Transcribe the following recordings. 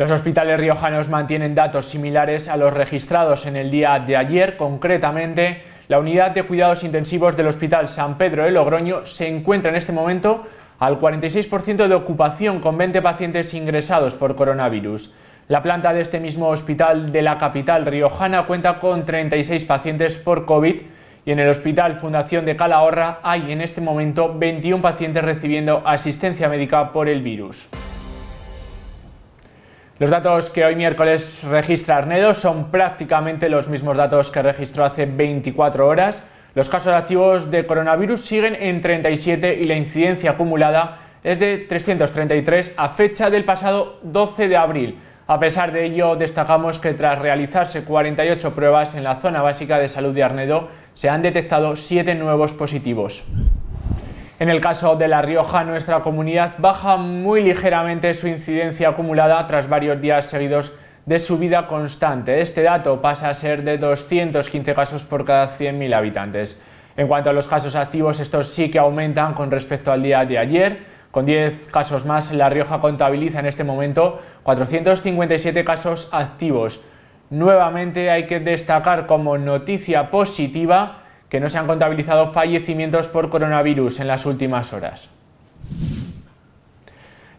Los hospitales riojanos mantienen datos similares a los registrados en el día de ayer. Concretamente, la unidad de cuidados intensivos del Hospital San Pedro de Logroño se encuentra en este momento al 46% de ocupación con 20 pacientes ingresados por coronavirus. La planta de este mismo hospital de la capital riojana cuenta con 36 pacientes por COVID y en el Hospital Fundación de Calahorra hay en este momento 21 pacientes recibiendo asistencia médica por el virus. Los datos que hoy miércoles registra Arnedo son prácticamente los mismos datos que registró hace 24 horas. Los casos activos de coronavirus siguen en 37 y la incidencia acumulada es de 333 a fecha del pasado 12 de abril. A pesar de ello, destacamos que tras realizarse 48 pruebas en la zona básica de salud de Arnedo, se han detectado 7 nuevos positivos. En el caso de La Rioja, nuestra comunidad baja muy ligeramente su incidencia acumulada tras varios días seguidos de subida constante. Este dato pasa a ser de 215 casos por cada 100.000 habitantes. En cuanto a los casos activos, estos sí que aumentan con respecto al día de ayer. Con 10 casos más, La Rioja contabiliza en este momento 457 casos activos. Nuevamente hay que destacar como noticia positiva que no se han contabilizado fallecimientos por coronavirus en las últimas horas.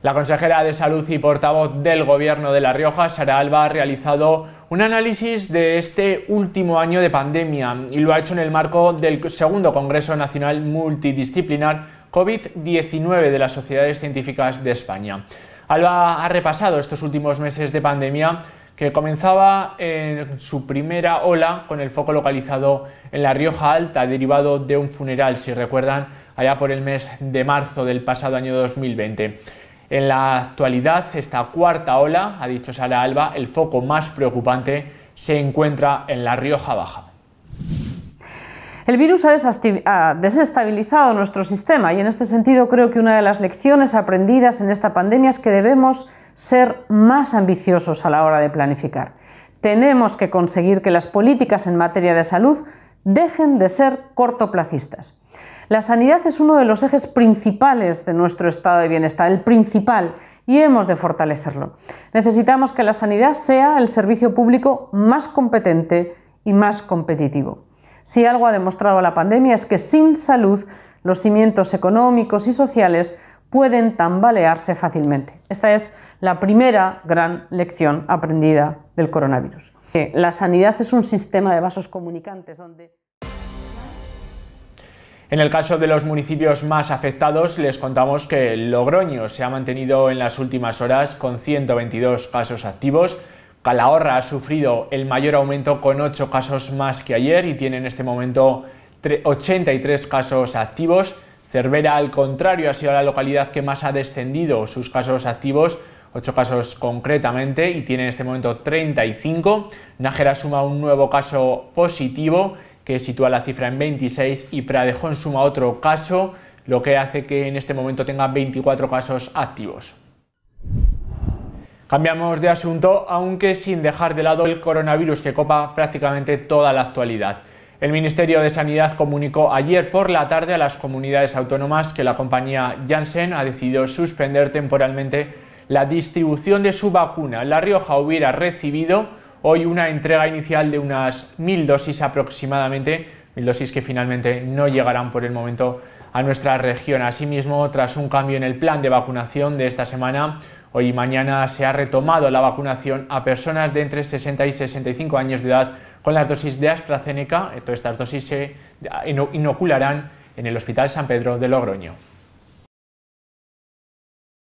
La consejera de Salud y portavoz del Gobierno de La Rioja, Sara Alba, ha realizado un análisis de este último año de pandemia y lo ha hecho en el marco del segundo Congreso Nacional Multidisciplinar COVID-19 de las Sociedades Científicas de España. Alba ha repasado estos últimos meses de pandemia que comenzaba en su primera ola con el foco localizado en La Rioja Alta, derivado de un funeral, si recuerdan, allá por el mes de marzo del pasado año 2020. En la actualidad, esta cuarta ola, ha dicho Sara Alba, el foco más preocupante se encuentra en La Rioja Baja. El virus ha desestabilizado nuestro sistema y en este sentido creo que una de las lecciones aprendidas en esta pandemia es que debemos ser más ambiciosos a la hora de planificar. Tenemos que conseguir que las políticas en materia de salud dejen de ser cortoplacistas. La sanidad es uno de los ejes principales de nuestro estado de bienestar, el principal, y hemos de fortalecerlo. Necesitamos que la sanidad sea el servicio público más competente y más competitivo. Si algo ha demostrado la pandemia es que sin salud los cimientos económicos y sociales pueden tambalearse fácilmente. Esta es la primera gran lección aprendida del coronavirus. Que la sanidad es un sistema de vasos comunicantes donde... En el caso de los municipios más afectados, les contamos que Logroño se ha mantenido en las últimas horas con 122 casos activos. Calahorra ha sufrido el mayor aumento con 8 casos más que ayer y tiene en este momento 83 casos activos. Cervera, al contrario, ha sido la localidad que más ha descendido sus casos activos 8 casos concretamente y tiene en este momento 35. Nájera suma un nuevo caso positivo que sitúa la cifra en 26 y Pradejón suma otro caso, lo que hace que en este momento tenga 24 casos activos. Cambiamos de asunto, aunque sin dejar de lado el coronavirus que copa prácticamente toda la actualidad. El Ministerio de Sanidad comunicó ayer por la tarde a las comunidades autónomas que la compañía Janssen ha decidido suspender temporalmente la distribución de su vacuna, La Rioja hubiera recibido hoy una entrega inicial de unas mil dosis aproximadamente, mil dosis que finalmente no llegarán por el momento a nuestra región. Asimismo, tras un cambio en el plan de vacunación de esta semana, hoy y mañana se ha retomado la vacunación a personas de entre 60 y 65 años de edad con las dosis de AstraZeneca. Todas estas dosis se inocularán en el Hospital San Pedro de Logroño.